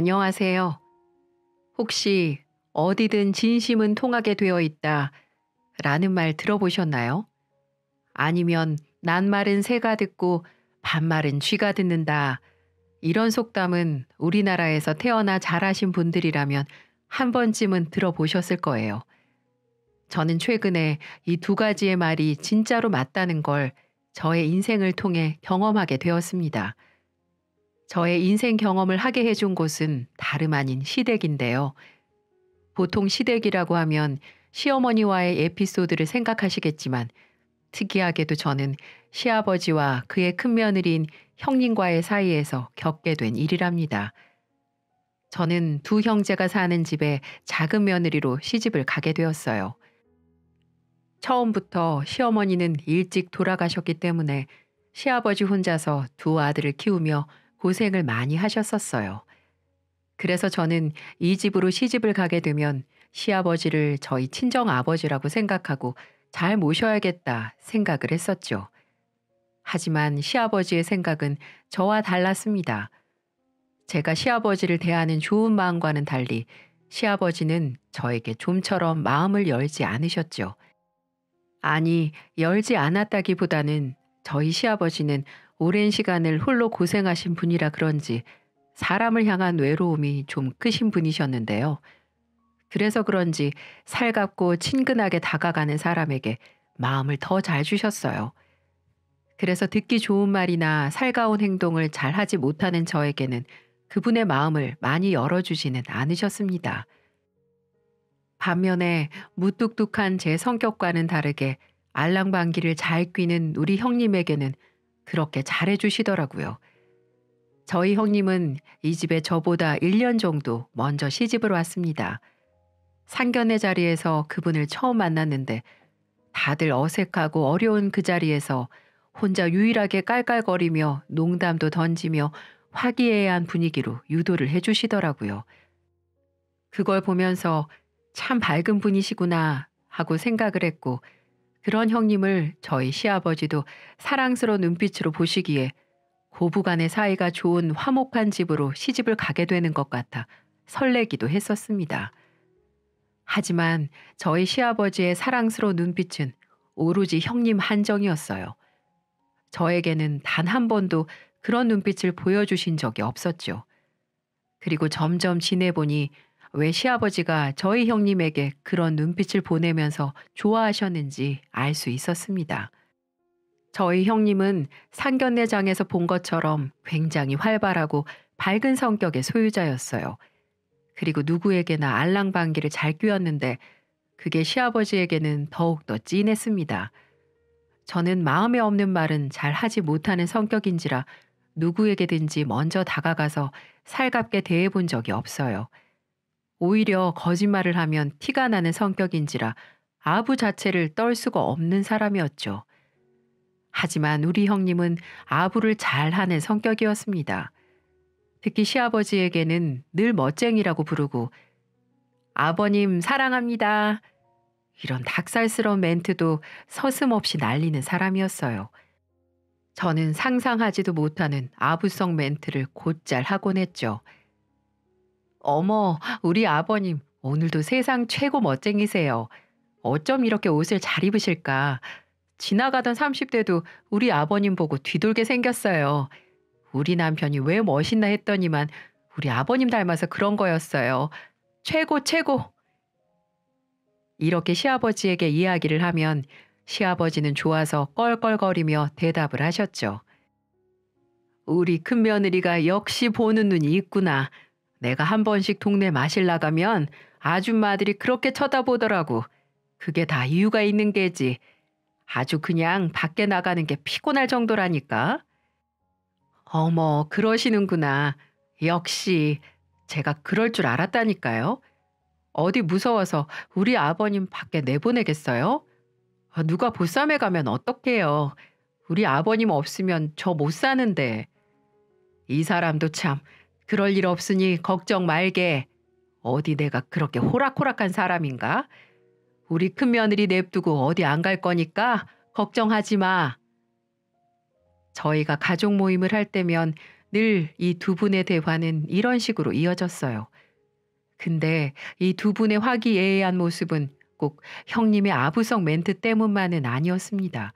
안녕하세요. 혹시 어디든 진심은 통하게 되어 있다 라는 말 들어보셨나요? 아니면 낱말은 새가 듣고 반말은 쥐가 듣는다. 이런 속담은 우리나라에서 태어나 자라신 분들이라면 한 번쯤은 들어보셨을 거예요. 저는 최근에 이 두 가지의 말이 진짜로 맞다는 걸 저의 인생을 통해 경험하게 되었습니다. 저의 인생 경험을 하게 해준 곳은 다름 아닌 시댁인데요. 보통 시댁이라고 하면 시어머니와의 에피소드를 생각하시겠지만 특이하게도 저는 시아버지와 그의 큰며느리인 형님과의 사이에서 겪게 된 일이랍니다. 저는 두 형제가 사는 집에 작은 며느리로 시집을 가게 되었어요. 처음부터 시어머니는 일찍 돌아가셨기 때문에 시아버지 혼자서 두 아들을 키우며 고생을 많이 하셨었어요. 그래서 저는 이 집으로 시집을 가게 되면 시아버지를 저희 친정 아버지라고 생각하고 잘 모셔야겠다 생각을 했었죠. 하지만 시아버지의 생각은 저와 달랐습니다. 제가 시아버지를 대하는 좋은 마음과는 달리 시아버지는 저에게 좀처럼 마음을 열지 않으셨죠. 아니, 열지 않았다기보다는 저희 시아버지는 오랜 시간을 홀로 고생하신 분이라 그런지 사람을 향한 외로움이 좀 크신 분이셨는데요. 그래서 그런지 살갑고 친근하게 다가가는 사람에게 마음을 더 잘 주셨어요. 그래서 듣기 좋은 말이나 살가운 행동을 잘 하지 못하는 저에게는 그분의 마음을 많이 열어주지는 않으셨습니다. 반면에 무뚝뚝한 제 성격과는 다르게 알랑방기를 잘 뀌는 우리 형님에게는 그렇게 잘해주시더라고요. 저희 형님은 이 집에 저보다 1년 정도 먼저 시집을 왔습니다. 상견례 자리에서 그분을 처음 만났는데 다들 어색하고 어려운 그 자리에서 혼자 유일하게 깔깔거리며 농담도 던지며 화기애애한 분위기로 유도를 해주시더라고요. 그걸 보면서 참 밝은 분이시구나 하고 생각을 했고 그런 형님을 저희 시아버지도 사랑스러운 눈빛으로 보시기에 고부간의 사이가 좋은 화목한 집으로 시집을 가게 되는 것 같아 설레기도 했었습니다. 하지만 저희 시아버지의 사랑스러운 눈빛은 오로지 형님 한정이었어요. 저에게는 단 한 번도 그런 눈빛을 보여주신 적이 없었죠. 그리고 점점 지내보니 왜 시아버지가 저희 형님에게 그런 눈빛을 보내면서 좋아하셨는지 알 수 있었습니다. 저희 형님은 상견례장에서 본 것처럼 굉장히 활발하고 밝은 성격의 소유자였어요. 그리고 누구에게나 알랑방기를 잘 뀌었는데 그게 시아버지에게는 더욱더 찐했습니다. 저는 마음에 없는 말은 잘 하지 못하는 성격인지라 누구에게든지 먼저 다가가서 살갑게 대해본 적이 없어요. 오히려 거짓말을 하면 티가 나는 성격인지라 아부 자체를 떨 수가 없는 사람이었죠. 하지만 우리 형님은 아부를 잘하는 성격이었습니다. 특히 시아버지에게는 늘 멋쟁이라고 부르고 아버님 사랑합니다. 이런 닭살스러운 멘트도 서슴없이 날리는 사람이었어요. 저는 상상하지도 못하는 아부성 멘트를 곧잘 하곤 했죠. 어머, 우리 아버님, 오늘도 세상 최고 멋쟁이세요. 어쩜 이렇게 옷을 잘 입으실까? 지나가던 30대도 우리 아버님 보고 뒤돌게 생겼어요. 우리 남편이 왜 멋있나 했더니만 우리 아버님 닮아서 그런 거였어요. 최고, 최고! 이렇게 시아버지에게 이야기를 하면 시아버지는 좋아서 껄껄거리며 대답을 하셨죠. 우리 큰며느리가 역시 보는 눈이 있구나. 내가 한 번씩 동네 마실 나가면 아줌마들이 그렇게 쳐다보더라고. 그게 다 이유가 있는 게지. 아주 그냥 밖에 나가는 게 피곤할 정도라니까. 어머, 그러시는구나. 역시 제가 그럴 줄 알았다니까요. 어디 무서워서 우리 아버님 밖에 내보내겠어요? 아, 누가 보쌈에 가면 어떡해요. 우리 아버님 없으면 저 못 사는데. 이 사람도 참 그럴 일 없으니 걱정 말게. 어디 내가 그렇게 호락호락한 사람인가? 우리 큰 며느리 냅두고 어디 안 갈 거니까 걱정하지 마. 저희가 가족 모임을 할 때면 늘 이 두 분의 대화는 이런 식으로 이어졌어요. 근데 이 두 분의 화기애애한 모습은 꼭 형님의 아부성 멘트 때문만은 아니었습니다.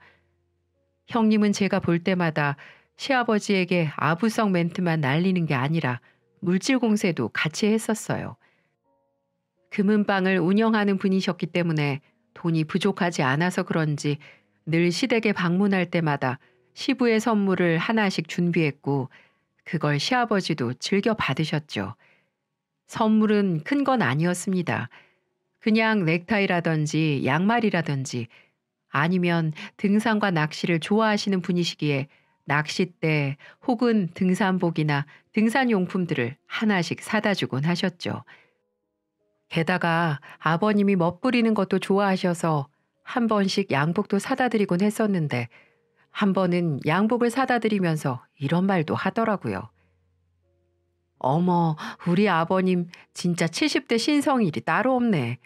형님은 제가 볼 때마다 시아버지에게 아부성 멘트만 날리는 게 아니라 물질 공세도 같이 했었어요. 금은방을 운영하는 분이셨기 때문에 돈이 부족하지 않아서 그런지 늘 시댁에 방문할 때마다 시부의 선물을 하나씩 준비했고 그걸 시아버지도 즐겨 받으셨죠. 선물은 큰 건 아니었습니다. 그냥 넥타이라든지 양말이라든지 아니면 등산과 낚시를 좋아하시는 분이시기에 낚싯대 혹은 등산복이나 등산용품들을 하나씩 사다 주곤 하셨죠. 게다가 아버님이 멋부리는 것도 좋아하셔서 한 번씩 양복도 사다 드리곤 했었는데 한 번은 양복을 사다 드리면서 이런 말도 하더라고요. 어머, 우리 아버님 진짜 70대 신성일이 따로 없네.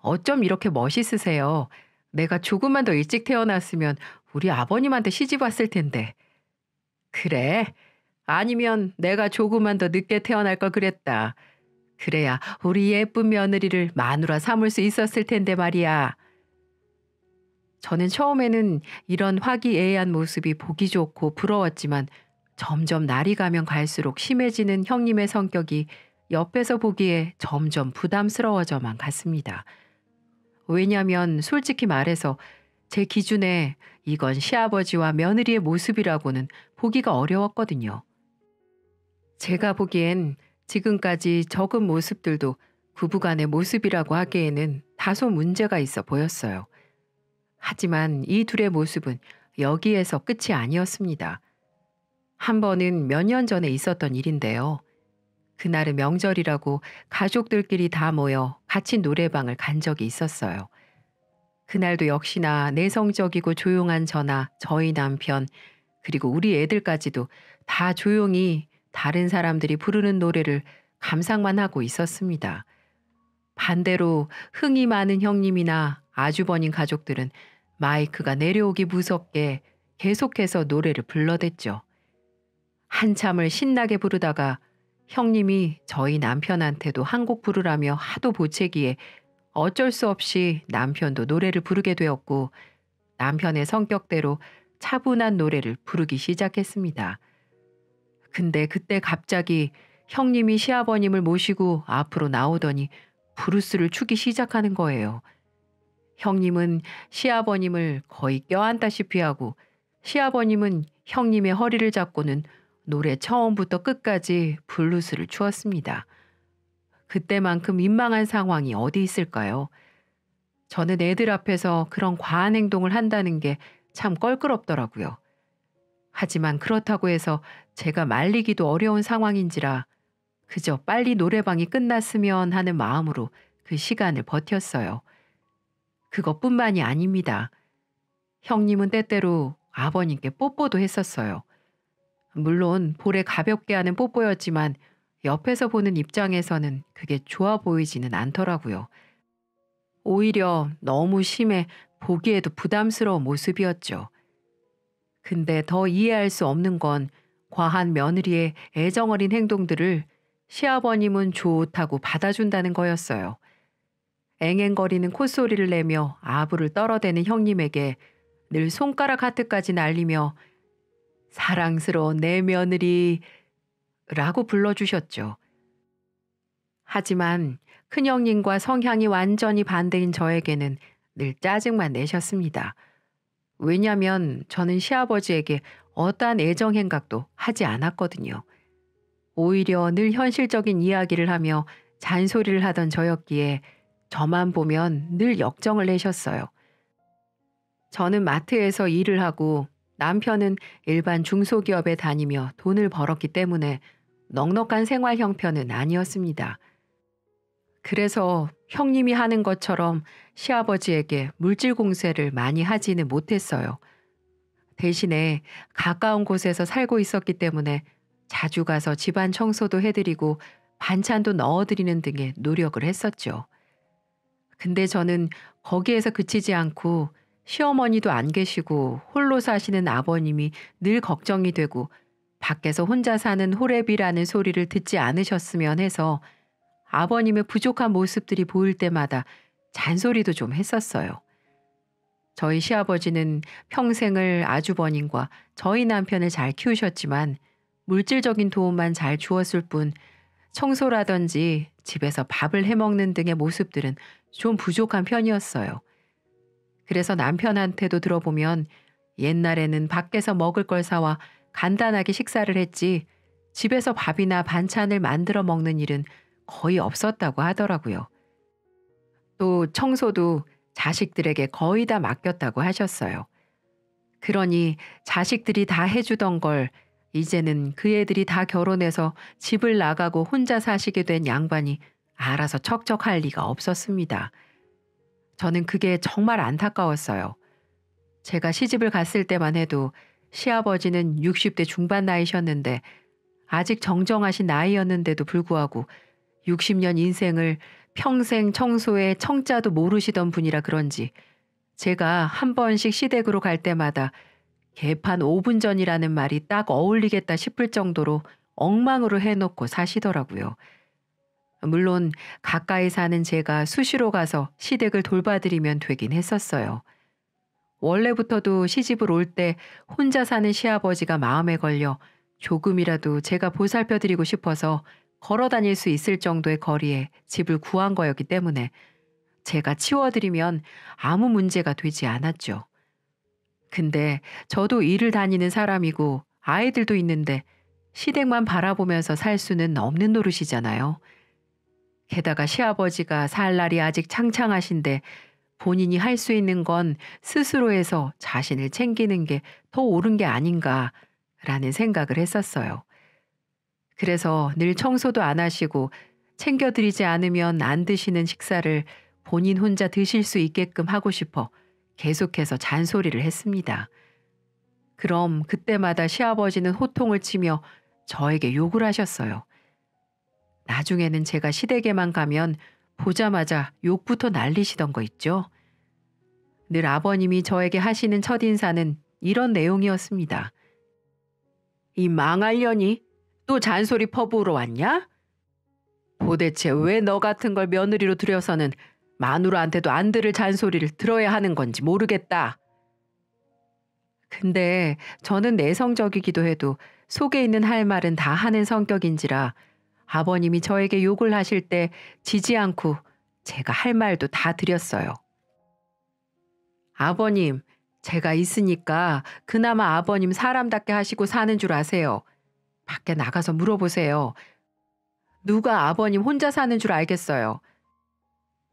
어쩜 이렇게 멋있으세요. 내가 조금만 더 일찍 태어났으면 우리 아버님한테 시집 왔을 텐데. 그래. 아니면 내가 조금만 더 늦게 태어날 걸 그랬다. 그래야 우리 예쁜 며느리를 마누라 삼을 수 있었을 텐데 말이야. 저는 처음에는 이런 화기애애한 모습이 보기 좋고 부러웠지만 점점 날이 가면 갈수록 심해지는 형님의 성격이 옆에서 보기에 점점 부담스러워져만 갔습니다. 왜냐하면 솔직히 말해서 제 기준에 이건 시아버지와 며느리의 모습이라고는 보기가 어려웠거든요. 제가 보기엔 지금까지 적은 모습들도 부부간의 모습이라고 하기에는 다소 문제가 있어 보였어요. 하지만 이 둘의 모습은 여기에서 끝이 아니었습니다. 한 번은 몇 년 전에 있었던 일인데요. 그날은 명절이라고 가족들끼리 다 모여 같이 노래방을 간 적이 있었어요. 그날도 역시나 내성적이고 조용한 저나 저희 남편 그리고 우리 애들까지도 다 조용히 다른 사람들이 부르는 노래를 감상만 하고 있었습니다. 반대로 흥이 많은 형님이나 아주버님 가족들은 마이크가 내려오기 무섭게 계속해서 노래를 불러댔죠. 한참을 신나게 부르다가 형님이 저희 남편한테도 한 곡 부르라며 하도 보채기에 어쩔 수 없이 남편도 노래를 부르게 되었고 남편의 성격대로 차분한 노래를 부르기 시작했습니다. 근데 그때 갑자기 형님이 시아버님을 모시고 앞으로 나오더니 브루스를 추기 시작하는 거예요. 형님은 시아버님을 거의 껴안다시피 하고 시아버님은 형님의 허리를 잡고는 노래 처음부터 끝까지 블루스를 추었습니다. 그때만큼 민망한 상황이 어디 있을까요? 저는 애들 앞에서 그런 과한 행동을 한다는 게 참 껄끄럽더라고요. 하지만 그렇다고 해서 제가 말리기도 어려운 상황인지라 그저 빨리 노래방이 끝났으면 하는 마음으로 그 시간을 버텼어요. 그것뿐만이 아닙니다. 형님은 때때로 아버님께 뽀뽀도 했었어요. 물론 볼에 가볍게 하는 뽀뽀였지만 옆에서 보는 입장에서는 그게 좋아 보이지는 않더라고요. 오히려 너무 심해 보기에도 부담스러운 모습이었죠. 근데 더 이해할 수 없는 건 과한 며느리의 애정 어린 행동들을 시아버님은 좋다고 받아준다는 거였어요. 앵앵거리는 콧소리를 내며 아부를 떨어대는 형님에게 늘 손가락 하트까지 날리며 사랑스러운 내 며느리 라고 불러주셨죠. 하지만 큰형님과 성향이 완전히 반대인 저에게는 늘 짜증만 내셨습니다. 왜냐면 저는 시아버지에게 어떠한 애정행각도 하지 않았거든요. 오히려 늘 현실적인 이야기를 하며 잔소리를 하던 저였기에 저만 보면 늘 역정을 내셨어요. 저는 마트에서 일을 하고 남편은 일반 중소기업에 다니며 돈을 벌었기 때문에 넉넉한 생활 형편은 아니었습니다. 그래서 형님이 하는 것처럼 시아버지에게 물질 공세를 많이 하지는 못했어요. 대신에 가까운 곳에서 살고 있었기 때문에 자주 가서 집안 청소도 해드리고 반찬도 넣어드리는 등의 노력을 했었죠. 근데 저는 거기에서 그치지 않고 시어머니도 안 계시고 홀로 사시는 아버님이 늘 걱정이 되고 밖에서 혼자 사는 호랩이라는 소리를 듣지 않으셨으면 해서 아버님의 부족한 모습들이 보일 때마다 잔소리도 좀 했었어요. 저희 시아버지는 평생을 아주버님과 저희 남편을 잘 키우셨지만 물질적인 도움만 잘 주었을 뿐 청소라든지 집에서 밥을 해먹는 등의 모습들은 좀 부족한 편이었어요. 그래서 남편한테도 들어보면 옛날에는 밖에서 먹을 걸 사와 간단하게 식사를 했지 집에서 밥이나 반찬을 만들어 먹는 일은 거의 없었다고 하더라고요. 또 청소도 자식들에게 거의 다 맡겼다고 하셨어요. 그러니 자식들이 다 해주던 걸 이제는 그 애들이 다 결혼해서 집을 나가고 혼자 사시게 된 양반이 알아서 척척할 리가 없었습니다. 저는 그게 정말 안타까웠어요. 제가 시집을 갔을 때만 해도 시아버지는 60대 중반 나이셨는데 아직 정정하신 나이였는데도 불구하고 60년 인생을 평생 청소에 청자도 모르시던 분이라 그런지 제가 한 번씩 시댁으로 갈 때마다 개판 5분 전이라는 말이 딱 어울리겠다 싶을 정도로 엉망으로 해놓고 사시더라고요. 물론 가까이 사는 제가 수시로 가서 시댁을 돌봐드리면 되긴 했었어요. 원래부터도 시집을 올 때 혼자 사는 시아버지가 마음에 걸려 조금이라도 제가 보살펴 드리고 싶어서 걸어 다닐 수 있을 정도의 거리에 집을 구한 거였기 때문에 제가 치워드리면 아무 문제가 되지 않았죠. 근데 저도 일을 다니는 사람이고 아이들도 있는데 시댁만 바라보면서 살 수는 없는 노릇이잖아요. 게다가 시아버지가 살 날이 아직 창창하신데 본인이 할 수 있는 건 스스로 해서 자신을 챙기는 게 더 옳은 게 아닌가라는 생각을 했었어요. 그래서 늘 청소도 안 하시고 챙겨드리지 않으면 안 드시는 식사를 본인 혼자 드실 수 있게끔 하고 싶어 계속해서 잔소리를 했습니다. 그럼 그때마다 시아버지는 호통을 치며 저에게 욕을 하셨어요. 나중에는 제가 시댁에만 가면 보자마자 욕부터 날리시던 거 있죠. 늘 아버님이 저에게 하시는 첫 인사는 이런 내용이었습니다. 이 망할려니 또 잔소리 퍼부으러 왔냐? 도대체 왜 너 같은 걸 며느리로 들여서는 마누라한테도 안 들을 잔소리를 들어야 하는 건지 모르겠다. 근데 저는 내성적이기도 해도 속에 있는 할 말은 다 하는 성격인지라 아버님이 저에게 욕을 하실 때 지지 않고 제가 할 말도 다 드렸어요. 아버님, 제가 있으니까 그나마 아버님 사람답게 하시고 사는 줄 아세요. 밖에 나가서 물어보세요. 누가 아버님 혼자 사는 줄 알겠어요.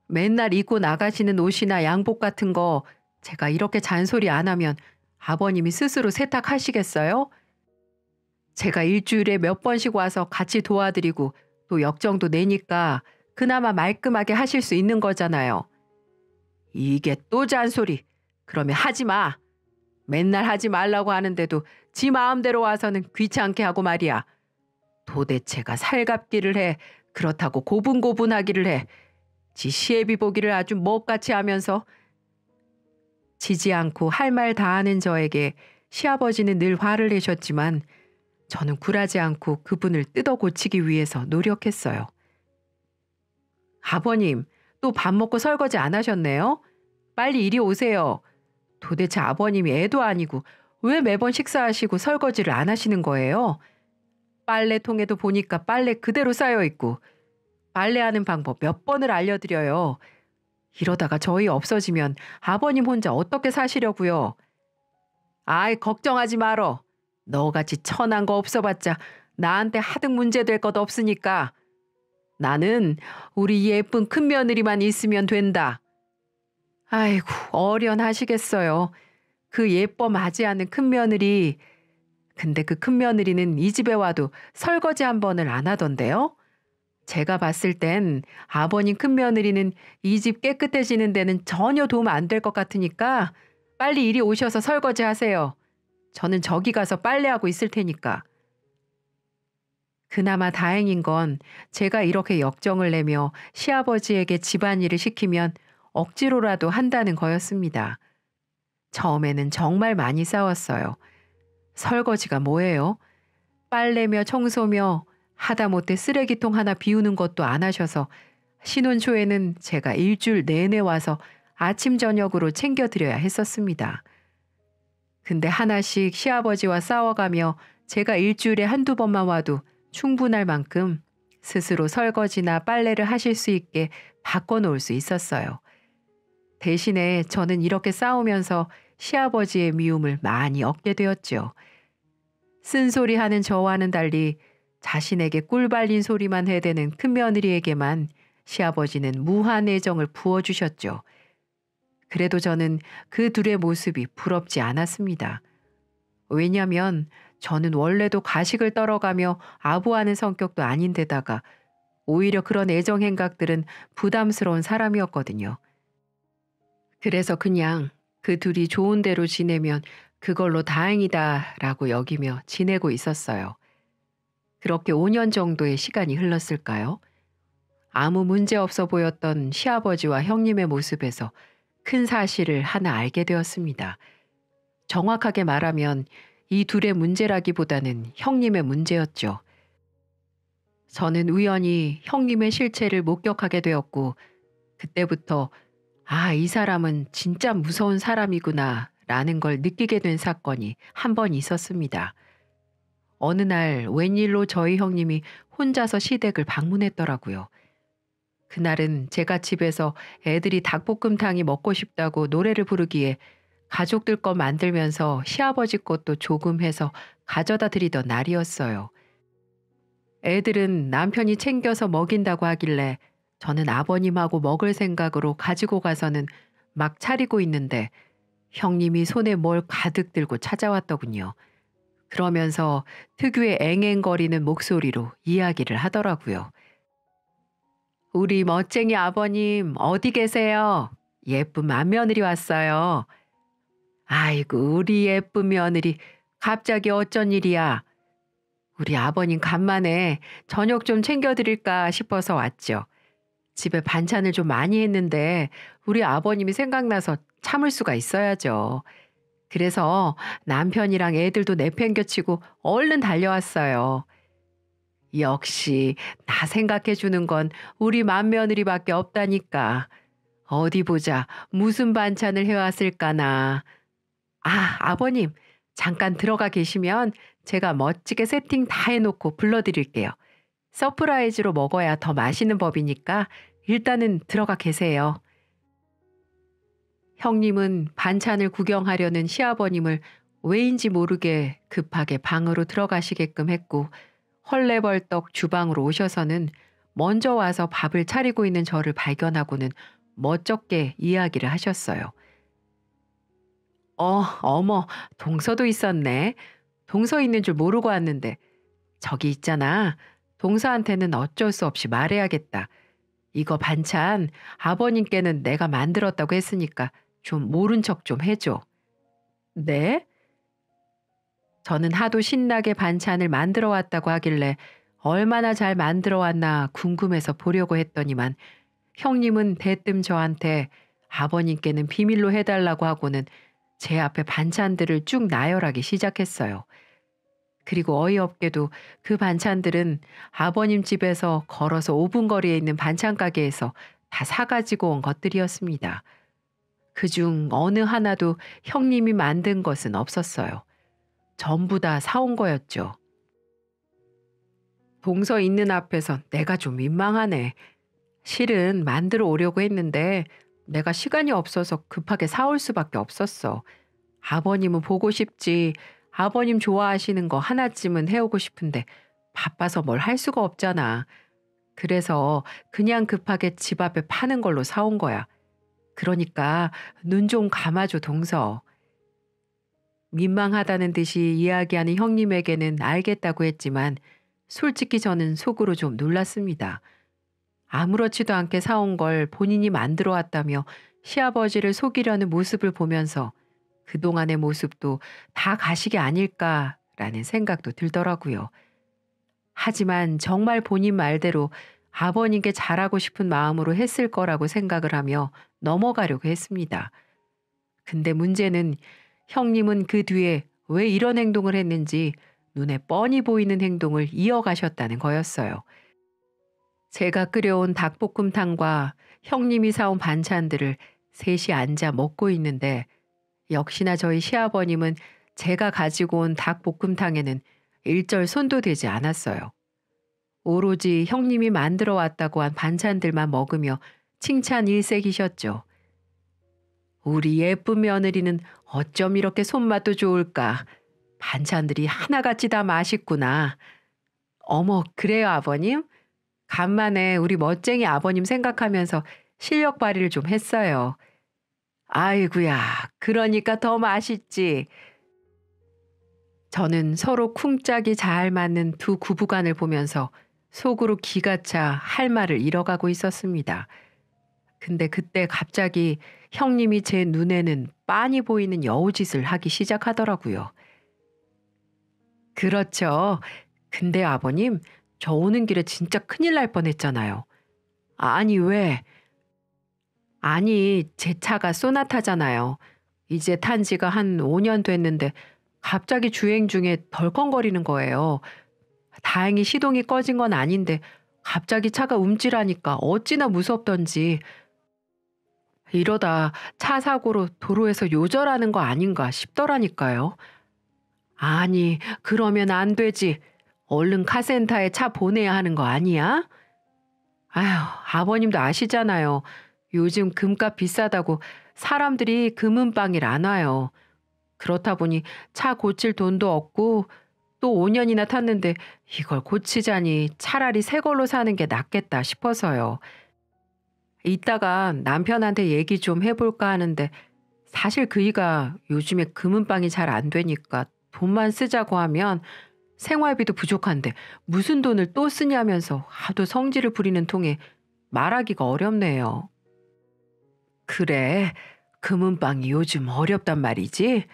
맨날 입고 나가시는 옷이나 양복 같은 거 제가 이렇게 잔소리 안 하면 아버님이 스스로 세탁하시겠어요? 제가 일주일에 몇 번씩 와서 같이 도와드리고 또 역정도 내니까 그나마 말끔하게 하실 수 있는 거잖아요. 이게 또 잔소리. 그러면 하지 마. 맨날 하지 말라고 하는데도 지 마음대로 와서는 귀찮게 하고 말이야. 도대체가 살갑기를 해. 그렇다고 고분고분하기를 해. 지 시애비 보기를 아주 먹같이 하면서 지지 않고 할 말 다하는 저에게 시아버지는 늘 화를 내셨지만 저는 굴하지 않고 그분을 뜯어 고치기 위해서 노력했어요. 아버님, 또 밥 먹고 설거지 안 하셨네요? 빨리 이리 오세요. 도대체 아버님이 애도 아니고 왜 매번 식사하시고 설거지를 안 하시는 거예요? 빨래통에도 보니까 빨래 그대로 쌓여 있고 빨래하는 방법 몇 번을 알려드려요. 이러다가 저희 없어지면 아버님 혼자 어떻게 사시려고요? 아이 걱정하지 말어. 너같이 천한 거 없어봤자 나한테 하등 문제 될 것 없으니까. 나는 우리 예쁜 큰며느리만 있으면 된다. 아이고 어련하시겠어요. 그 예뻐마지 않은 큰며느리. 근데 그 큰며느리는 이 집에 와도 설거지 한 번을 안 하던데요. 제가 봤을 땐 아버님 큰며느리는 이 집 깨끗해지는 데는 전혀 도움 안 될 것 같으니까 빨리 이리 오셔서 설거지 하세요. 저는 저기 가서 빨래하고 있을 테니까. 그나마 다행인 건 제가 이렇게 역정을 내며 시아버지에게 집안일을 시키면 억지로라도 한다는 거였습니다. 처음에는 정말 많이 싸웠어요. 설거지가 뭐예요? 빨래며 청소며 하다못해 쓰레기통 하나 비우는 것도 안 하셔서 신혼 초에는 제가 일주일 내내 와서 아침 저녁으로 챙겨드려야 했었습니다. 근데 하나씩 시아버지와 싸워가며 제가 일주일에 한두 번만 와도 충분할 만큼 스스로 설거지나 빨래를 하실 수 있게 바꿔놓을 수 있었어요. 대신에 저는 이렇게 싸우면서 시아버지의 미움을 많이 얻게 되었죠 쓴소리 하는 저와는 달리 자신에게 꿀 발린 소리만 해대는 큰며느리에게만 시아버지는 무한 애정을 부어주셨죠. 그래도 저는 그 둘의 모습이 부럽지 않았습니다. 왜냐면 저는 원래도 가식을 떨어가며 아부하는 성격도 아닌데다가 오히려 그런 애정 행각들은 부담스러운 사람이었거든요. 그래서 그냥 그 둘이 좋은 대로 지내면 그걸로 다행이다라고 여기며 지내고 있었어요. 그렇게 5년 정도의 시간이 흘렀을까요? 아무 문제 없어 보였던 시아버지와 형님의 모습에서 큰 사실을 하나 알게 되었습니다. 정확하게 말하면 이 둘의 문제라기보다는 형님의 문제였죠. 저는 우연히 형님의 실체를 목격하게 되었고 그때부터 아, 이 사람은 진짜 무서운 사람이구나 라는 걸 느끼게 된 사건이 한 번 있었습니다. 어느 날 웬일로 저희 형님이 혼자서 시댁을 방문했더라고요. 그날은 제가 집에서 애들이 닭볶음탕이 먹고 싶다고 노래를 부르기에 가족들 거 만들면서 시아버지 것도 조금 해서 가져다 드리던 날이었어요. 애들은 남편이 챙겨서 먹인다고 하길래 저는 아버님하고 먹을 생각으로 가지고 가서는 막 차리고 있는데 형님이 손에 뭘 가득 들고 찾아왔더군요. 그러면서 특유의 앵앵거리는 목소리로 이야기를 하더라고요. 우리 멋쟁이 아버님 어디 계세요? 예쁜 맏며느리 왔어요. 아이고 우리 예쁜 며느리 갑자기 어쩐 일이야. 우리 아버님 간만에 저녁 좀 챙겨드릴까 싶어서 왔죠. 집에 반찬을 좀 많이 했는데 우리 아버님이 생각나서 참을 수가 있어야죠. 그래서 남편이랑 애들도 내팽겨치고 얼른 달려왔어요. 역시 나 생각해 주는 건 우리 맏며느리밖에 없다니까. 어디 보자. 무슨 반찬을 해왔을까나. 아, 아버님. 잠깐 들어가 계시면 제가 멋지게 세팅 다 해놓고 불러드릴게요. 서프라이즈로 먹어야 더 맛있는 법이니까 일단은 들어가 계세요. 형님은 반찬을 구경하려는 시아버님을 왜인지 모르게 급하게 방으로 들어가시게끔 했고 헐레벌떡 주방으로 오셔서는 먼저 와서 밥을 차리고 있는 저를 발견하고는 멋쩍게 이야기를 하셨어요. 어, 어머, 동서도 있었네. 동서 있는 줄 모르고 왔는데. 저기 있잖아. 동서한테는 어쩔 수 없이 말해야겠다. 이거 반찬 아버님께는 내가 만들었다고 했으니까 좀 모른 척 좀 해줘. 네? 저는 하도 신나게 반찬을 만들어 왔다고 하길래 얼마나 잘 만들어 왔나 궁금해서 보려고 했더니만 형님은 대뜸 저한테 아버님께는 비밀로 해달라고 하고는 제 앞에 반찬들을 쭉 나열하기 시작했어요. 그리고 어이없게도 그 반찬들은 아버님 집에서 걸어서 5분 거리에 있는 반찬 가게에서 다 사가지고 온 것들이었습니다. 그 중 어느 하나도 형님이 만든 것은 없었어요. 전부 다 사온 거였죠. 동서 있는 앞에선 내가 좀 민망하네. 실은 만들어 오려고 했는데 내가 시간이 없어서 급하게 사올 수밖에 없었어. 아버님은 보고 싶지. 아버님 좋아하시는 거 하나쯤은 해오고 싶은데 바빠서 뭘 할 수가 없잖아. 그래서 그냥 급하게 집 앞에 파는 걸로 사온 거야. 그러니까 눈 좀 감아줘 동서. 민망하다는 듯이 이야기하는 형님에게는 알겠다고 했지만 솔직히 저는 속으로 좀 놀랐습니다. 아무렇지도 않게 사온 걸 본인이 만들어 왔다며 시아버지를 속이려는 모습을 보면서 그동안의 모습도 다 가식이 아닐까라는 생각도 들더라고요. 하지만 정말 본인 말대로 아버님께 잘하고 싶은 마음으로 했을 거라고 생각을 하며 넘어가려고 했습니다. 근데 문제는 형님은 그 뒤에 왜 이런 행동을 했는지 눈에 뻔히 보이는 행동을 이어가셨다는 거였어요. 제가 끓여온 닭볶음탕과 형님이 사온 반찬들을 셋이 앉아 먹고 있는데 역시나 저희 시아버님은 제가 가지고 온 닭볶음탕에는 일절 손도 대지 않았어요. 오로지 형님이 만들어 왔다고 한 반찬들만 먹으며 칭찬 일색이셨죠. 우리 예쁜 며느리는 어쩜 이렇게 손맛도 좋을까. 반찬들이 하나같이 다 맛있구나. 어머, 그래요, 아버님? 간만에 우리 멋쟁이 아버님 생각하면서 실력 발휘를 좀 했어요. 아이구야, 그러니까 더 맛있지. 저는 서로 쿵짝이 잘 맞는 두구부간을 보면서 속으로 기가 차 할 말을 잃어가고 있었습니다. 근데 그때 갑자기 형님이 제 눈에는 빤히 보이는 여우짓을 하기 시작하더라고요. 그렇죠. 근데 아버님, 저 오는 길에 진짜 큰일 날 뻔했잖아요. 아니 왜? 아니 제 차가 쏘나타잖아요. 이제 탄 지가 한 5년 됐는데 갑자기 주행 중에 덜컹거리는 거예요. 다행히 시동이 꺼진 건 아닌데 갑자기 차가 움찔하니까 어찌나 무섭던지 이러다 차 사고로 도로에서 요절하는 거 아닌가 싶더라니까요. 아니, 그러면 안 되지. 얼른 카센터에 차 보내야 하는 거 아니야? 아휴, 아버님도 아시잖아요. 요즘 금값 비싸다고 사람들이 금은방일 안 와요. 그렇다 보니 차 고칠 돈도 없고 또 5년이나 탔는데 이걸 고치자니 차라리 새 걸로 사는 게 낫겠다 싶어서요. 이따가 남편한테 얘기 좀 해볼까 하는데 사실 그이가 요즘에 금은방이 잘 안 되니까 돈만 쓰자고 하면 생활비도 부족한데 무슨 돈을 또 쓰냐면서 하도 성질을 부리는 통에 말하기가 어렵네요. 그래, 금은방이 요즘 어렵단 말이지?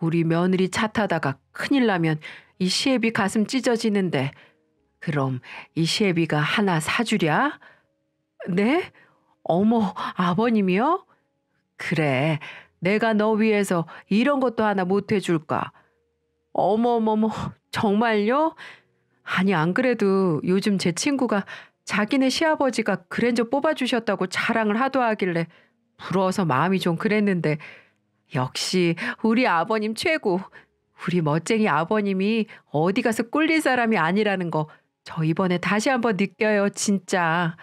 우리 며느리 차 타다가 큰일 나면 이 시애비 가슴 찢어지는데 그럼 이 시애비가 하나 사주랴? 네? 어머, 아버님이요? 그래, 내가 너 위해서 이런 것도 하나 못 해줄까? 어머머머, 정말요? 아니, 안 그래도 요즘 제 친구가 자기네 시아버지가 그랜저 뽑아주셨다고 자랑을 하도 하길래 부러워서 마음이 좀 그랬는데, 역시 우리 아버님 최고. 우리 멋쟁이 아버님이 어디 가서 꿀릴 사람이 아니라는 거 저 이번에 다시 한번 느껴요, 진짜.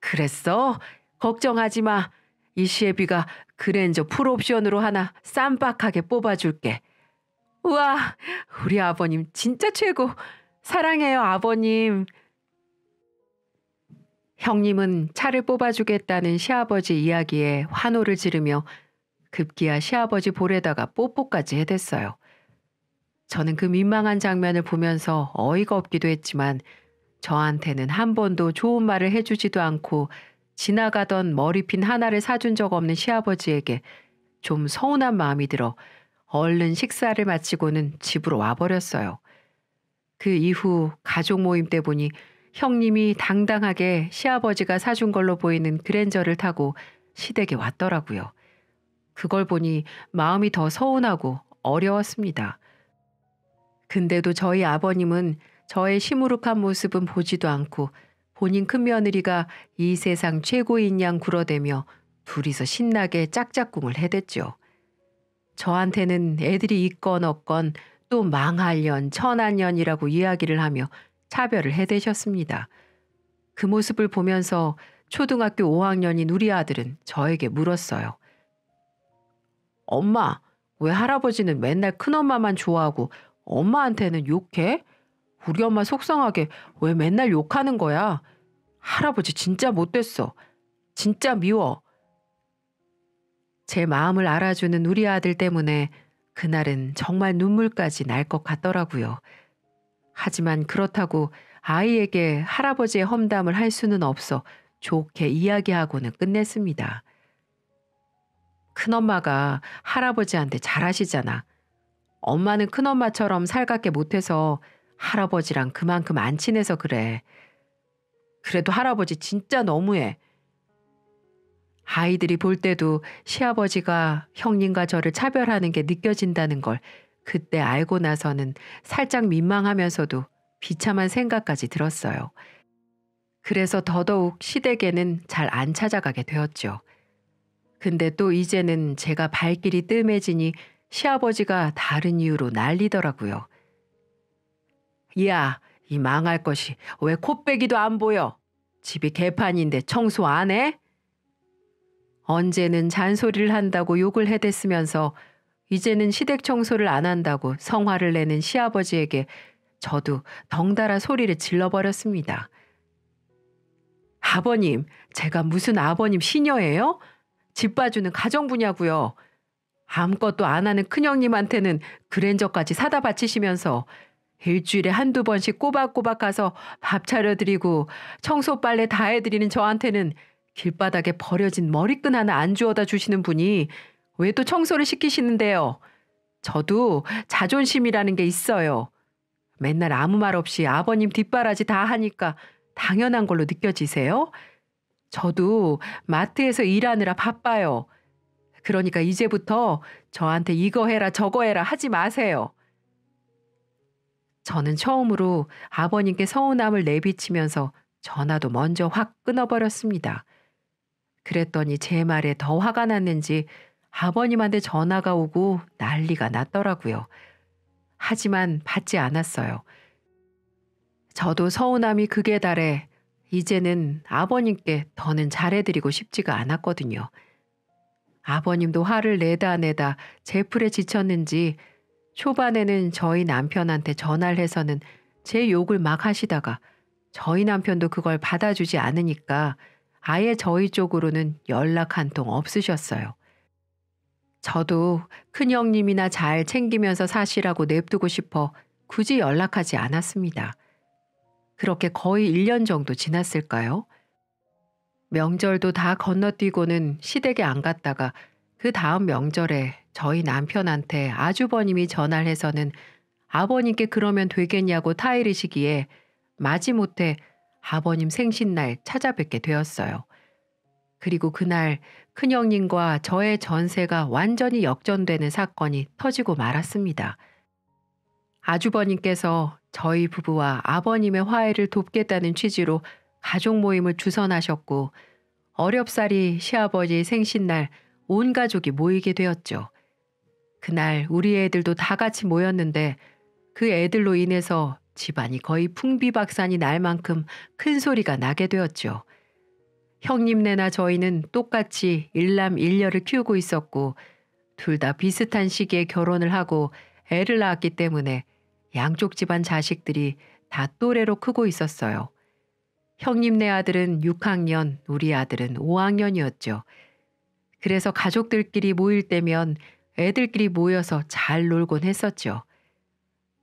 그랬어? 걱정하지 마. 이 시애비가 그랜저 풀옵션으로 하나 쌈박하게 뽑아줄게. 우와, 우리 아버님 진짜 최고. 사랑해요, 아버님. 형님은 차를 뽑아주겠다는 시아버지 이야기에 환호를 지르며 급기야 시아버지 볼에다가 뽀뽀까지 해댔어요. 저는 그 민망한 장면을 보면서 어이가 없기도 했지만 저한테는 한 번도 좋은 말을 해주지도 않고 지나가던 머리핀 하나를 사준 적 없는 시아버지에게 좀 서운한 마음이 들어 얼른 식사를 마치고는 집으로 와버렸어요. 그 이후 가족 모임 때 보니 형님이 당당하게 시아버지가 사준 걸로 보이는 그랜저를 타고 시댁에 왔더라고요. 그걸 보니 마음이 더 서운하고 어려웠습니다. 근데도 저희 아버님은 저의 시무룩한 모습은 보지도 않고 본인 큰 며느리가 이 세상 최고인 양 굴어대며 둘이서 신나게 짝짝꿍을 해댔지요. 저한테는 애들이 있건 없건 또 망할년, 천한년이라고 이야기를 하며 차별을 해대셨습니다. 그 모습을 보면서 초등학교 5학년인 우리 아들은 저에게 물었어요. 엄마, 왜 할아버지는 맨날 큰엄마만 좋아하고 엄마한테는 욕해? 우리 엄마 속상하게 왜 맨날 욕하는 거야? 할아버지 진짜 못됐어. 진짜 미워. 제 마음을 알아주는 우리 아들 때문에 그날은 정말 눈물까지 날 것 같더라고요. 하지만 그렇다고 아이에게 할아버지의 험담을 할 수는 없어 좋게 이야기하고는 끝냈습니다. 큰엄마가 할아버지한테 잘하시잖아. 엄마는 큰엄마처럼 살갑게 못해서 할아버지랑 그만큼 안 친해서 그래. 그래도 할아버지 진짜 너무해. 아이들이 볼 때도 시아버지가 형님과 저를 차별하는 게 느껴진다는 걸 그때 알고 나서는 살짝 민망하면서도 비참한 생각까지 들었어요. 그래서 더더욱 시댁에는 잘 안 찾아가게 되었죠. 근데 또 이제는 제가 발길이 뜸해지니 시아버지가 다른 이유로 난리더라고요. 이 야, 이 망할 것이 왜 코빼기도 안 보여? 집이 개판인데 청소 안 해? 언제는 잔소리를 한다고 욕을 해댔으면서 이제는 시댁 청소를 안 한다고 성화를 내는 시아버지에게 저도 덩달아 소리를 질러버렸습니다. 아버님, 제가 무슨 아버님 시녀예요? 집 봐주는 가정부냐고요. 아무것도 안 하는 큰형님한테는 그랜저까지 사다 바치시면서 일주일에 한두 번씩 꼬박꼬박 가서 밥 차려드리고 청소 빨래 다 해드리는 저한테는 길바닥에 버려진 머리끈 하나 안 주워다 주시는 분이 왜 또 청소를 시키시는데요? 저도 자존심이라는 게 있어요. 맨날 아무 말 없이 아버님 뒷바라지 다 하니까 당연한 걸로 느껴지세요? 저도 마트에서 일하느라 바빠요. 그러니까 이제부터 저한테 이거 해라 저거 해라 하지 마세요. 저는 처음으로 아버님께 서운함을 내비치면서 전화도 먼저 확 끊어버렸습니다. 그랬더니 제 말에 더 화가 났는지 아버님한테 전화가 오고 난리가 났더라고요. 하지만 받지 않았어요. 저도 서운함이 극에 달해 이제는 아버님께 더는 잘해드리고 싶지가 않았거든요. 아버님도 화를 내다 내다 제풀에 지쳤는지 초반에는 저희 남편한테 전화를 해서는 제 욕을 막 하시다가 저희 남편도 그걸 받아주지 않으니까 아예 저희 쪽으로는 연락 한 통 없으셨어요. 저도 큰형님이나 잘 챙기면서 사시라고 냅두고 싶어 굳이 연락하지 않았습니다. 그렇게 거의 1년 정도 지났을까요? 명절도 다 건너뛰고는 시댁에 안 갔다가 그 다음 명절에 저희 남편한테 아주버님이 전화를 해서는 아버님께 그러면 되겠냐고 타이르시기에 마지못해 아버님 생신날 찾아뵙게 되었어요. 그리고 그날 큰형님과 저의 전세가 완전히 역전되는 사건이 터지고 말았습니다. 아주버님께서 저희 부부와 아버님의 화해를 돕겠다는 취지로 가족 모임을 주선하셨고 어렵사리 시아버지 생신날 온 가족이 모이게 되었죠. 그날 우리 애들도 다 같이 모였는데 그 애들로 인해서 집안이 거의 풍비박산이 날 만큼 큰 소리가 나게 되었죠. 형님네나 저희는 똑같이 일남일녀를 키우고 있었고 둘 다 비슷한 시기에 결혼을 하고 애를 낳았기 때문에 양쪽 집안 자식들이 다 또래로 크고 있었어요. 형님네 아들은 6학년, 우리 아들은 5학년이었죠. 그래서 가족들끼리 모일 때면 애들끼리 모여서 잘 놀곤 했었죠.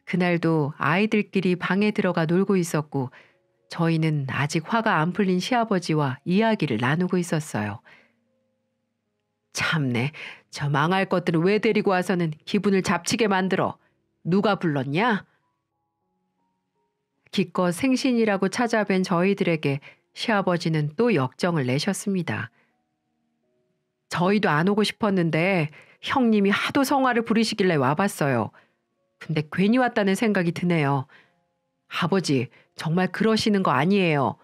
그날도 아이들끼리 방에 들어가 놀고 있었고 저희는 아직 화가 안 풀린 시아버지와 이야기를 나누고 있었어요. 참네, 저 망할 것들을 왜 데리고 와서는 기분을 잡치게 만들어. 누가 불렀냐? 기껏 생신이라고 찾아뵌 저희들에게 시아버지는 또 역정을 내셨습니다. 저희도 안 오고 싶었는데 형님이 하도 성화를 부리시길래 와봤어요. 근데 괜히 왔다는 생각이 드네요. 아버지, 정말 그러시는 거 아니에요.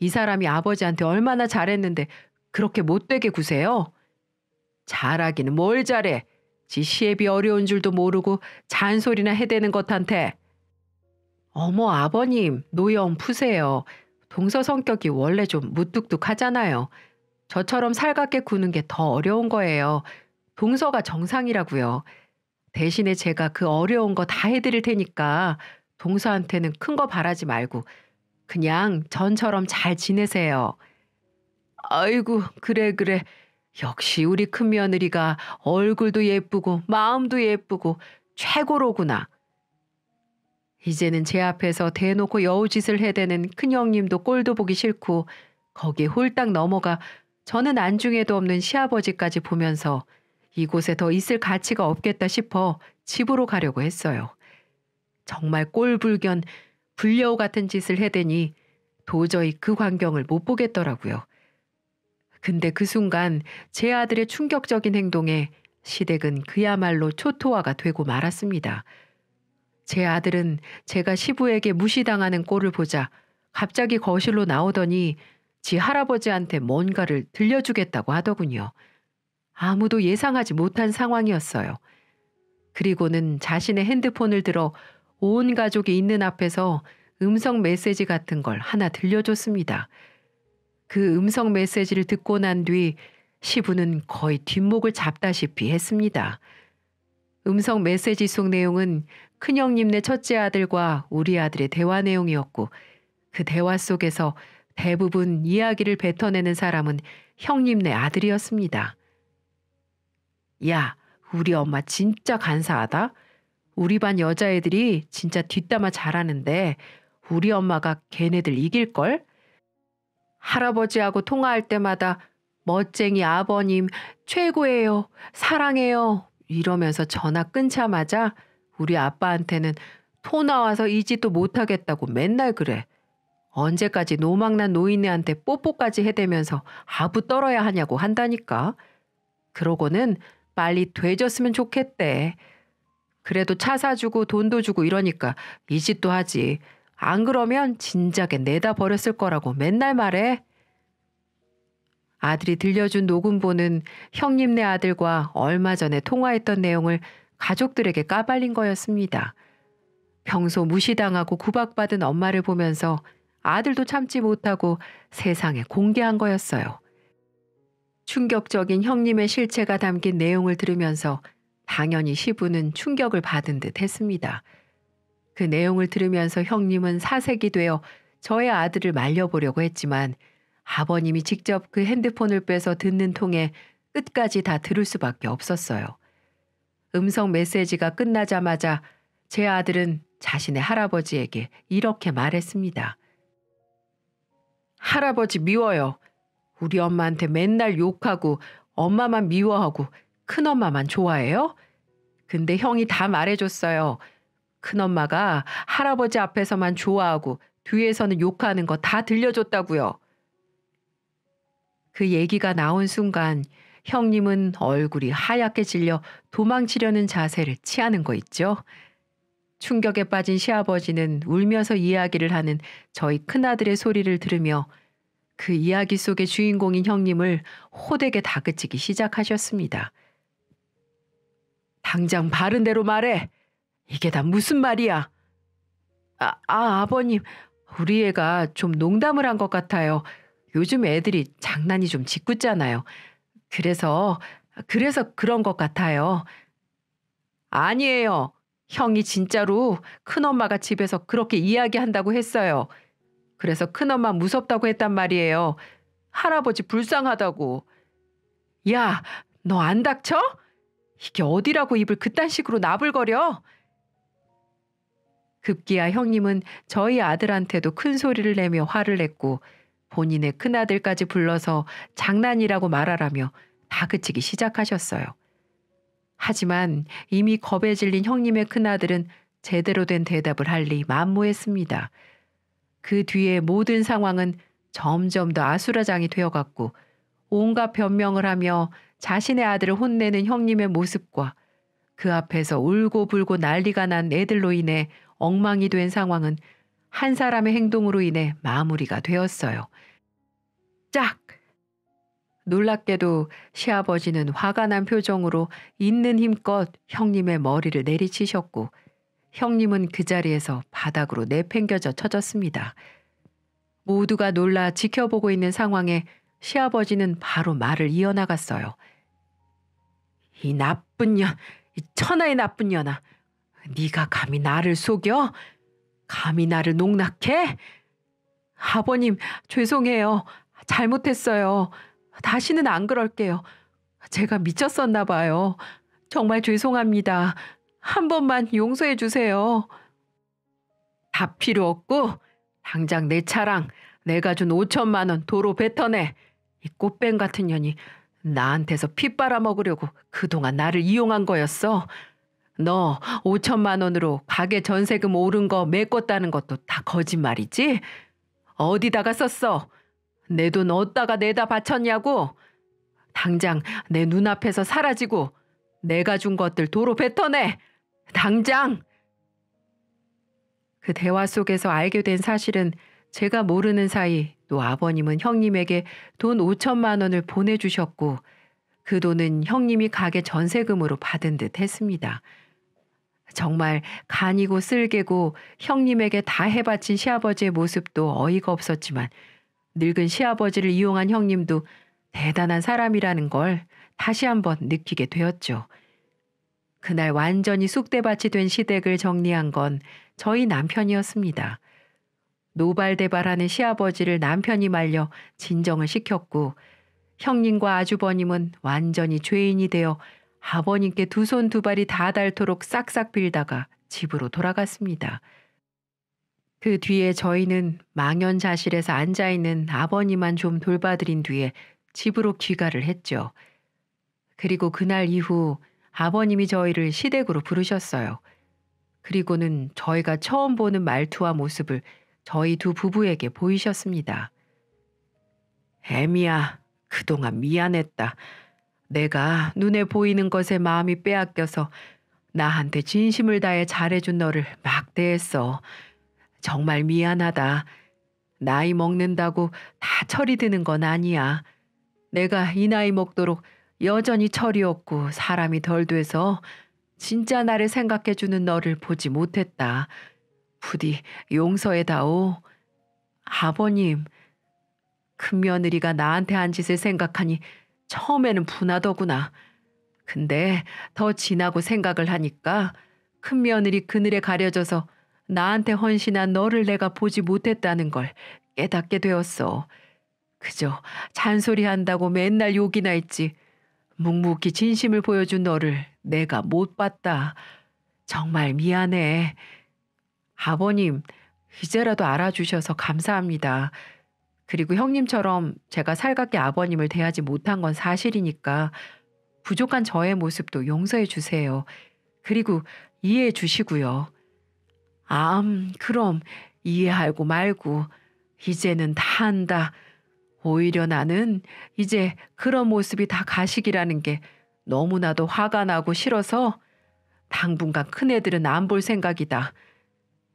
이 사람이 아버지한테 얼마나 잘했는데 그렇게 못되게 구세요? 잘하기는 뭘 잘해. 지 시애비 어려운 줄도 모르고 잔소리나 해대는 것한테. 어머 아버님, 노염 푸세요. 동서 성격이 원래 좀 무뚝뚝하잖아요. 저처럼 살갑게 구는 게 더 어려운 거예요. 동서가 정상이라고요. 대신에 제가 그 어려운 거 다 해드릴 테니까 동서한테는 큰 거 바라지 말고 그냥 전처럼 잘 지내세요. 아이고, 그래, 그래. 역시 우리 큰 며느리가 얼굴도 예쁘고 마음도 예쁘고 최고로구나. 이제는 제 앞에서 대놓고 여우짓을 해대는 큰형님도 꼴도 보기 싫고 거기에 홀딱 넘어가 저는 안중에도 없는 시아버지까지 보면서 이곳에 더 있을 가치가 없겠다 싶어 집으로 가려고 했어요. 정말 꼴불견, 불려우 같은 짓을 해대니 도저히 그 광경을 못 보겠더라고요. 근데 그 순간 제 아들의 충격적인 행동에 시댁은 그야말로 초토화가 되고 말았습니다. 제 아들은 제가 시부에게 무시당하는 꼴을 보자 갑자기 거실로 나오더니 지 할아버지한테 뭔가를 들려주겠다고 하더군요. 아무도 예상하지 못한 상황이었어요. 그리고는 자신의 핸드폰을 들어 온 가족이 있는 앞에서 음성 메시지 같은 걸 하나 들려줬습니다. 그 음성 메시지를 듣고 난 뒤 시부는 거의 뒷목을 잡다시피 했습니다. 음성 메시지 속 내용은 큰형님네 첫째 아들과 우리 아들의 대화 내용이었고 그 대화 속에서 대부분 이야기를 뱉어내는 사람은 형님네 아들이었습니다. 야, 우리 엄마 진짜 간사하다. 우리 반 여자애들이 진짜 뒷담화 잘하는데 우리 엄마가 걔네들 이길걸? 할아버지하고 통화할 때마다 멋쟁이 아버님 최고예요. 사랑해요. 이러면서 전화 끊자마자 우리 아빠한테는 토 나와서 이 짓도 못하겠다고 맨날 그래. 언제까지 노망난 노인네한테 뽀뽀까지 해대면서 아부 떨어야 하냐고 한다니까. 그러고는 빨리 돼졌으면 좋겠대. 그래도 차 사주고 돈도 주고 이러니까 이 짓도 하지. 안 그러면 진작에 내다 버렸을 거라고 맨날 말해. 아들이 들려준 녹음본은 형님네 아들과 얼마 전에 통화했던 내용을 가족들에게 까발린 거였습니다. 평소 무시당하고 구박받은 엄마를 보면서 아들도 참지 못하고 세상에 공개한 거였어요. 충격적인 형님의 실체가 담긴 내용을 들으면서 당연히 시부는 충격을 받은 듯 했습니다. 그 내용을 들으면서 형님은 사색이 되어 저의 아들을 말려보려고 했지만 아버님이 직접 그 핸드폰을 빼서 듣는 통에 끝까지 다 들을 수밖에 없었어요. 음성 메시지가 끝나자마자 제 아들은 자신의 할아버지에게 이렇게 말했습니다. 할아버지 미워요. 우리 엄마한테 맨날 욕하고 엄마만 미워하고 큰엄마만 좋아해요? 근데 형이 다 말해줬어요. 큰엄마가 할아버지 앞에서만 좋아하고 뒤에서는 욕하는 거 다 들려줬다고요. 그 얘기가 나온 순간 형님은 얼굴이 하얗게 질려 도망치려는 자세를 취하는 거 있죠. 충격에 빠진 시아버지는 울면서 이야기를 하는 저희 큰아들의 소리를 들으며 그 이야기 속의 주인공인 형님을 호되게 다그치기 시작하셨습니다. 당장 바른대로 말해! 이게 다 무슨 말이야! 아, 아 아버님, 우리 애가 좀 농담을 한 것 같아요. 요즘 애들이 장난이 좀 짓궂잖아요. 그래서, 그래서 그런 것 같아요. 아니에요. 형이 진짜로 큰엄마가 집에서 그렇게 이야기한다고 했어요. 그래서 큰엄마 무섭다고 했단 말이에요. 할아버지 불쌍하다고. 야, 너 안 닥쳐? 이게 어디라고 입을 그딴 식으로 나불거려? 급기야 형님은 저희 아들한테도 큰 소리를 내며 화를 냈고 본인의 큰아들까지 불러서 장난이라고 말하라며 다그치기 시작하셨어요. 하지만 이미 겁에 질린 형님의 큰아들은 제대로 된 대답을 할리 만무했습니다. 그 뒤에 모든 상황은 점점 더 아수라장이 되어갔고 온갖 변명을 하며 자신의 아들을 혼내는 형님의 모습과 그 앞에서 울고 불고 난리가 난 애들로 인해 엉망이 된 상황은 한 사람의 행동으로 인해 마무리가 되었어요. 짝! 놀랍게도 시아버지는 화가 난 표정으로 있는 힘껏 형님의 머리를 내리치셨고 형님은 그 자리에서 바닥으로 내팽겨져 쳐졌습니다. 모두가 놀라 지켜보고 있는 상황에 시아버지는 바로 말을 이어나갔어요. 이 나쁜 년, 이 천하의 나쁜 년아, 네가 감히 나를 속여? 감히 나를 농락해? 아버님, 죄송해요. 잘못했어요. 다시는 안 그럴게요. 제가 미쳤었나 봐요. 정말 죄송합니다. 한 번만 용서해 주세요. 다 필요 없고 당장 내 차랑 내가 준 5천만 원 도로 뱉어내. 이 꽃뱀 같은 년이 나한테서 피 빨아먹으려고 그동안 나를 이용한 거였어. 너 5천만 원으로 가게 전세금 오른 거 메꿨다는 것도 다 거짓말이지? 어디다가 썼어? 내 돈 어디다가 내다 바쳤냐고? 당장 내 눈앞에서 사라지고 내가 준 것들 도로 뱉어내! 당장! 그 대화 속에서 알게 된 사실은 제가 모르는 사이 또 아버님은 형님에게 돈 5천만 원을 보내주셨고 그 돈은 형님이 가게 전세금으로 받은 듯 했습니다. 정말 간이고 쓸개고 형님에게 다 해바친 시아버지의 모습도 어이가 없었지만 늙은 시아버지를 이용한 형님도 대단한 사람이라는 걸 다시 한번 느끼게 되었죠. 그날 완전히 쑥대밭이 된 시댁을 정리한 건 저희 남편이었습니다. 노발대발하는 시아버지를 남편이 말려 진정을 시켰고 형님과 아주버님은 완전히 죄인이 되어 아버님께 두 손 두 발이 다 닳도록 싹싹 빌다가 집으로 돌아갔습니다. 그 뒤에 저희는 망연자실에서 앉아있는 아버님만 좀 돌봐드린 뒤에 집으로 귀가를 했죠. 그리고 그날 이후 아버님이 저희를 시댁으로 부르셨어요. 그리고는 저희가 처음 보는 말투와 모습을 저희 두 부부에게 보이셨습니다. 애미야, 그동안 미안했다. 내가 눈에 보이는 것에 마음이 빼앗겨서 나한테 진심을 다해 잘해준 너를 막대했어. 정말 미안하다. 나이 먹는다고 다 철이 드는 건 아니야. 내가 이 나이 먹도록 여전히 철이 없고 사람이 덜 돼서 진짜 나를 생각해주는 너를 보지 못했다. 부디 용서해다오. 아버님, 큰며느리가 나한테 한 짓을 생각하니 처음에는 분하더구나. 근데 더 지나고 생각을 하니까 큰며느리 그늘에 가려져서 나한테 헌신한 너를 내가 보지 못했다는 걸 깨닫게 되었어. 그저 잔소리한다고 맨날 욕이나 했지. 묵묵히 진심을 보여준 너를 내가 못 봤다. 정말 미안해. 아버님, 이제라도 알아주셔서 감사합니다. 그리고 형님처럼 제가 살갑게 아버님을 대하지 못한 건 사실이니까 부족한 저의 모습도 용서해 주세요. 그리고 이해해 주시고요. 암, 그럼 이해하고 말고 이제는 다 한다. 오히려 나는 이제 그런 모습이 다 가식이라는 게 너무나도 화가 나고 싫어서 당분간 큰애들은 안 볼 생각이다.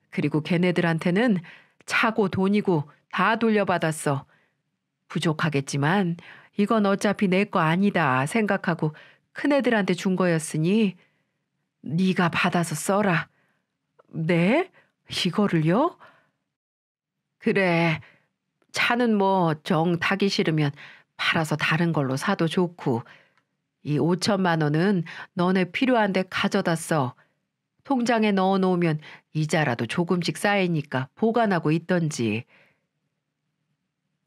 그리고 걔네들한테는 차고 돈이고 다 돌려받았어. 부족하겠지만 이건 어차피 내 거 아니다 생각하고 큰애들한테 준 거였으니 네가 받아서 써라. 네? 이거를요? 그래, 차는 뭐 정 타기 싫으면 팔아서 다른 걸로 사도 좋고 이 5천만 원은 너네 필요한데 가져다 써. 통장에 넣어 놓으면 이자라도 조금씩 쌓이니까 보관하고 있던지.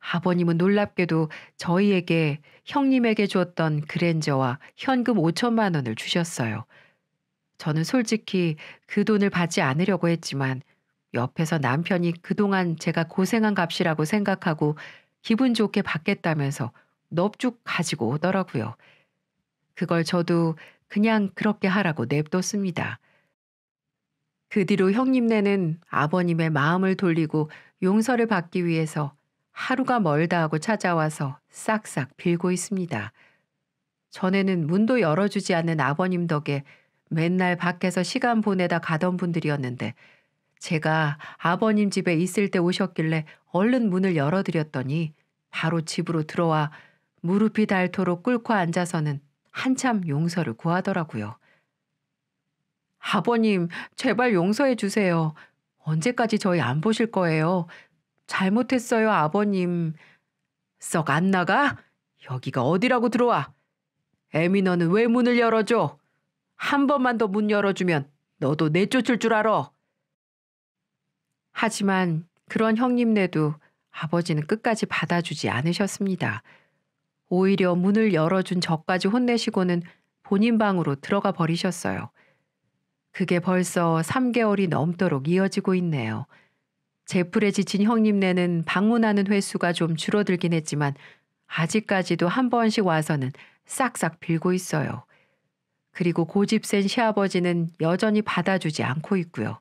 아버님은 놀랍게도 저희에게 형님에게 주었던 그랜저와 현금 5천만 원을 주셨어요. 저는 솔직히 그 돈을 받지 않으려고 했지만 옆에서 남편이 그동안 제가 고생한 값이라고 생각하고 기분 좋게 받겠다면서 넙죽 가지고 오더라고요. 그걸 저도 그냥 그렇게 하라고 냅뒀습니다. 그 뒤로 형님네는 아버님의 마음을 돌리고 용서를 받기 위해서 하루가 멀다 하고 찾아와서 싹싹 빌고 있습니다. 전에는 문도 열어주지 않는 아버님 덕에 맨날 밖에서 시간 보내다 가던 분들이었는데 제가 아버님 집에 있을 때 오셨길래 얼른 문을 열어드렸더니 바로 집으로 들어와 무릎이 닳도록 꿇고 앉아서는 한참 용서를 구하더라고요. 아버님, 제발 용서해 주세요. 언제까지 저희 안 보실 거예요? 잘못했어요, 아버님. 썩 안 나가? 여기가 어디라고 들어와? 에미너는 왜 문을 열어줘? 한 번만 더 문 열어주면 너도 내쫓을 줄 알아. 하지만 그런 형님네도 아버지는 끝까지 받아주지 않으셨습니다. 오히려 문을 열어준 저까지 혼내시고는 본인 방으로 들어가 버리셨어요. 그게 벌써 3개월이 넘도록 이어지고 있네요. 제풀에 지친 형님네는 방문하는 횟수가 좀 줄어들긴 했지만 아직까지도 한 번씩 와서는 싹싹 빌고 있어요. 그리고 고집센 시아버지는 여전히 받아주지 않고 있고요.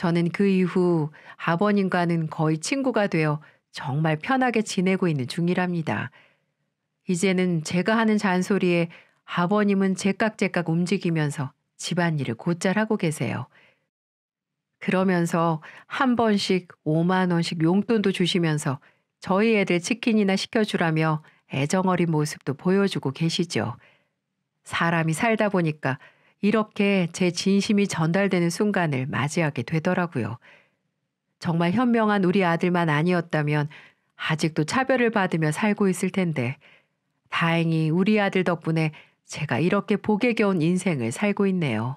저는 그 이후 아버님과는 거의 친구가 되어 정말 편하게 지내고 있는 중이랍니다. 이제는 제가 하는 잔소리에 아버님은 제깍제깍 움직이면서 집안일을 곧잘 하고 계세요. 그러면서 한 번씩 5만 원씩 용돈도 주시면서 저희 애들 치킨이나 시켜주라며 애정어린 모습도 보여주고 계시죠. 사람이 살다 보니까 이렇게 제 진심이 전달되는 순간을 맞이하게 되더라고요. 정말 현명한 우리 아들만 아니었다면 아직도 차별을 받으며 살고 있을 텐데 다행히 우리 아들 덕분에 제가 이렇게 복에 겨운 인생을 살고 있네요.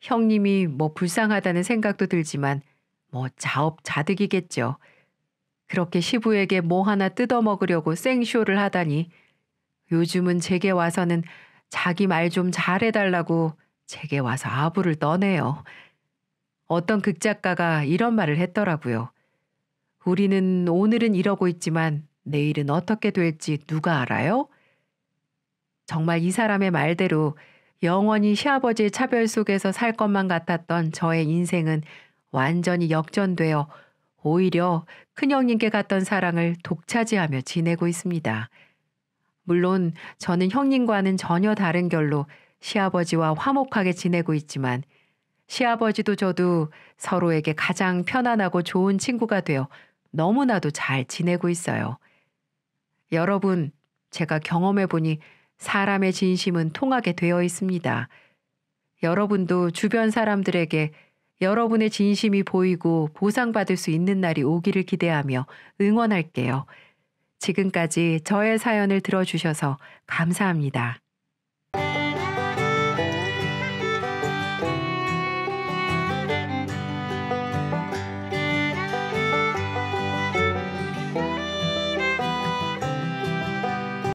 형님이 뭐 불쌍하다는 생각도 들지만 뭐 자업자득이겠죠. 그렇게 시부에게 뭐 하나 뜯어먹으려고 생쇼를 하다니 요즘은 제게 와서는 자기 말 좀 잘해달라고 제게 와서 아부를 떠내요 어떤 극작가가 이런 말을 했더라고요. 우리는 오늘은 이러고 있지만 내일은 어떻게 될지 누가 알아요? 정말 이 사람의 말대로 영원히 시아버지의 차별 속에서 살 것만 같았던 저의 인생은 완전히 역전되어 오히려 큰형님께 갔던 사랑을 독차지하며 지내고 있습니다. 물론 저는 형님과는 전혀 다른 결로 시아버지와 화목하게 지내고 있지만 시아버지도 저도 서로에게 가장 편안하고 좋은 친구가 되어 너무나도 잘 지내고 있어요. 여러분, 제가 경험해 보니 사람의 진심은 통하게 되어 있습니다. 여러분도 주변 사람들에게 여러분의 진심이 보이고 보상받을 수 있는 날이 오기를 기대하며 응원할게요. 지금까지 저의 사연을 들어주셔서 감사합니다.